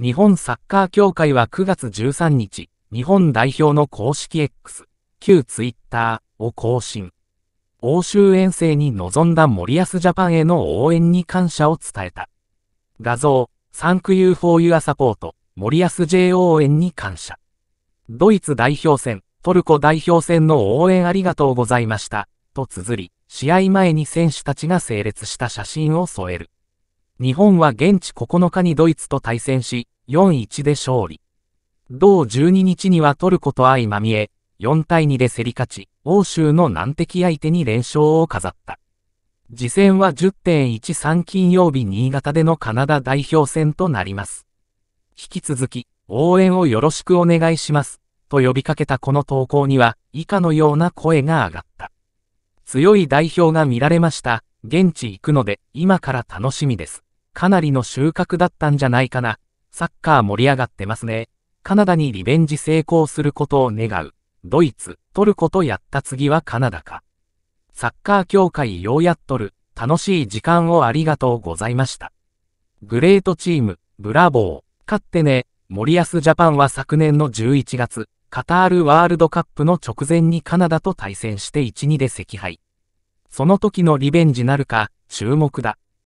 日本サッカー協会は9月13日、日本代表の公式 X、旧 Twitter を更新。欧州遠征に臨んだ森保ジャパンへの応援に感謝を伝えた。画像、サンクユーフォーユアサポート、森保 J 応援に感謝。ドイツ代表戦、トルコ代表戦の応援ありがとうございました、と綴り、試合前に選手たちが整列した写真を添える。日本は現地9日にドイツと対戦し、4-1で勝利。同12日にはトルコと相まみえ、4対2で競り勝ち、欧州の難敵相手に連勝を飾った。次戦は10.13金曜日新潟でのカナダ代表戦となります。引き続き、応援をよろしくお願いします。と呼びかけたこの投稿には、以下のような声が上がった。強い代表が見られました。現地行くので、今から楽しみです。かなりの収穫だったんじゃないかな。サッカー盛り上がってますね。カナダにリベンジ成功することを願う。ドイツ、トルコとやった次はカナダか。サッカー協会ようやっとる。楽しい時間をありがとうございました。グレートチーム、ブラボー。勝ってね、森保ジャパンは昨年の11月、カタールワールドカップの直前にカナダと対戦して1-2で惜敗。その時のリベンジなるか、注目だ。